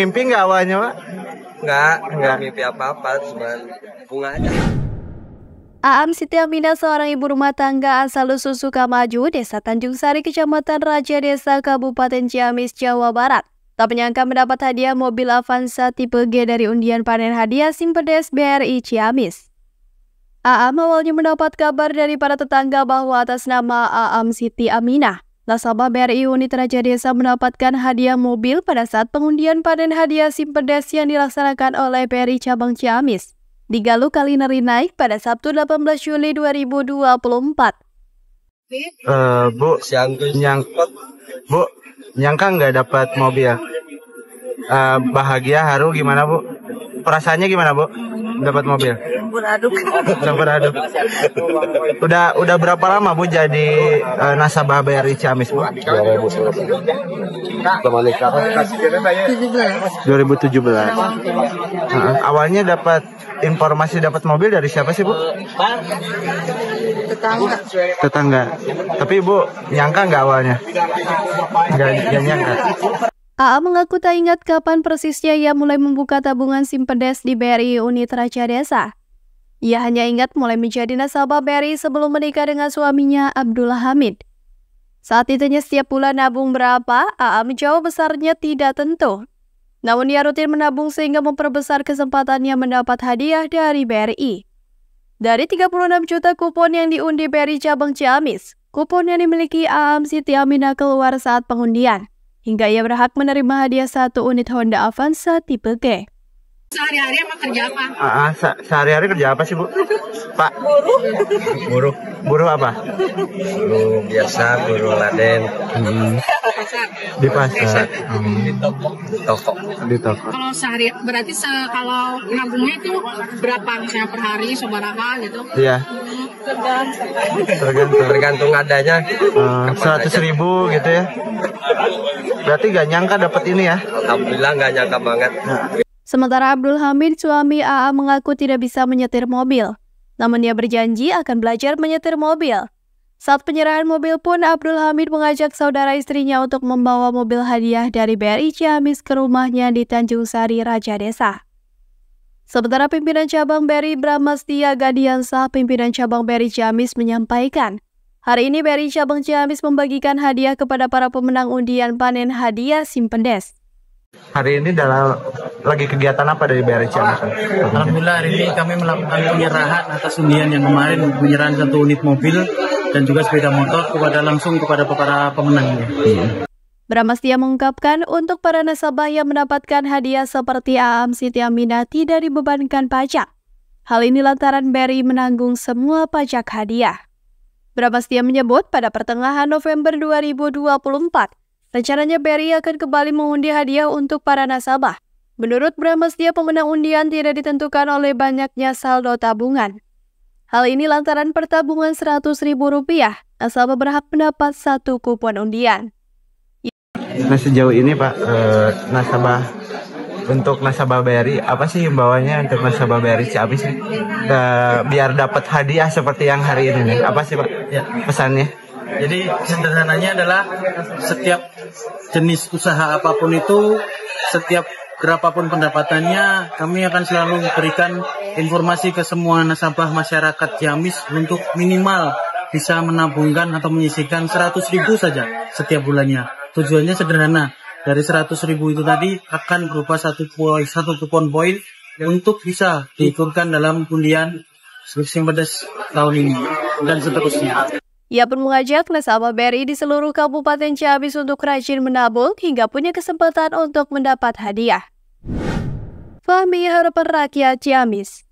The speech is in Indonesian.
mimpi nggak awalnya pak nggak nggak mimpi apa apa cuma bunga aja Aam Siti Aminah seorang ibu rumah tangga asal Lusuh Sukamaju, Desa Tanjung Sari, Kecamatan Raja Desa, Kabupaten Ciamis, Jawa Barat. Tak menyangka mendapat hadiah mobil Avanza tipe G dari undian panen hadiah Simpedes BRI Ciamis. Aam awalnya mendapat kabar dari para tetangga bahwa atas nama Aam Siti Aminah, Nasabah BRI Unit Raja Desa mendapatkan hadiah mobil pada saat pengundian panen hadiah Simpedes yang dilaksanakan oleh BRI Cabang Ciamis di Galuh Kalineri Naik pada Sabtu 18 Juli 2024. Uh, eh, bu, nyang, bu, nyangka nggak dapat mobil? Uh, bahagia, haru gimana bu? Perasaannya gimana bu? Dapat mobil? campur aduk. Campur aduk. Udah udah berapa lama Bu jadi uh, nasabah BRI Ciamis Bu? 2017. 2017. Nah, awalnya dapat informasi dapat mobil dari siapa sih Bu? Tetangga. Tetangga. Tapi Bu nyangka nggak awalnya? Nggak nyangka. AA mengaku tak ingat kapan persisnya ia mulai membuka tabungan simpedes di BRI Unit Raja Desa. Ia hanya ingat mulai menjadi nasabah Mary sebelum menikah dengan suaminya Abdullah Hamid. Saat ditanya setiap bulan nabung berapa, AA menjawab besarnya tidak tentu. Namun ia rutin menabung sehingga memperbesar kesempatannya mendapat hadiah dari BRI. Dari 36 juta kupon yang diundi BRI cabang Ciamis, kupon yang dimiliki Aam Siti Aminah keluar saat pengundian, hingga ia berhak menerima hadiah satu unit Honda Avanza tipe G. Sehari-hari emang kerja apa? Ah, ah sehari-hari kerja apa sih, Bu? Pak? Buruh. Buruh. Buruh apa? Buruh biasa, buruh laden. Hmm. Di pasar. Hmm. Di toko. Di toko. Di toko. Kalau sehari berarti se kalau nabungnya itu berapa misalnya per hari seberapa gitu? Iya. Tergantung. Tergantung adanya. Ah, seratus uh, ribu gitu ya. Berarti gak nyangka dapat ini ya? Alhamdulillah gak nyangka banget. Nah. Sementara Abdul Hamid, suami AA mengaku tidak bisa menyetir mobil. Namun dia berjanji akan belajar menyetir mobil. Saat penyerahan mobil pun, Abdul Hamid mengajak saudara istrinya untuk membawa mobil hadiah dari BRI Ciamis ke rumahnya di Tanjung Sari, Raja Desa. Sementara pimpinan cabang BRI Bramastia Gadiansah, pimpinan cabang BRI Ciamis menyampaikan, hari ini BRI cabang Ciamis membagikan hadiah kepada para pemenang undian panen hadiah Simpendes. Hari ini dalam lagi kegiatan apa dari BRI Ciamis? Alhamdulillah hari ini kami melakukan penyerahan atas undian yang kemarin penyerahan satu unit mobil dan juga sepeda motor kepada langsung kepada para pemenangnya. Iya. Bramastia mengungkapkan untuk para nasabah yang mendapatkan hadiah seperti Aam Siti Aminah tidak dibebankan pajak. Hal ini lantaran BRI menanggung semua pajak hadiah. Bramastia menyebut pada pertengahan November 2024, Rencananya BRI akan kembali mengundi hadiah untuk para nasabah. Menurut dia pemenang undian tidak ditentukan oleh banyaknya saldo tabungan. Hal ini lantaran pertabungan Rp100.000 nasabah berhak mendapat satu kupon undian. Nah sejauh ini Pak, eh, nasabah untuk nasabah BRI apa sih himbauannya untuk nasabah BRI sih Eh, biar dapat hadiah seperti yang hari ini nih. Apa sih Pak ya, pesannya? Jadi sederhananya adalah setiap jenis usaha apapun itu, setiap berapapun pendapatannya, kami akan selalu memberikan informasi ke semua nasabah masyarakat Ciamis untuk minimal bisa menabungkan atau menyisihkan 100 ribu saja setiap bulannya. Tujuannya sederhana, dari 100 ribu itu tadi akan berupa satu poin, satu kupon poin untuk bisa diikurkan dalam kundian Sing Pedas tahun ini dan seterusnya. Ia pun mengajak nasabah BRI di seluruh Kabupaten Ciamis untuk rajin menabung hingga punya kesempatan untuk mendapat hadiah. Fahmi Harapan Rakyat Ciamis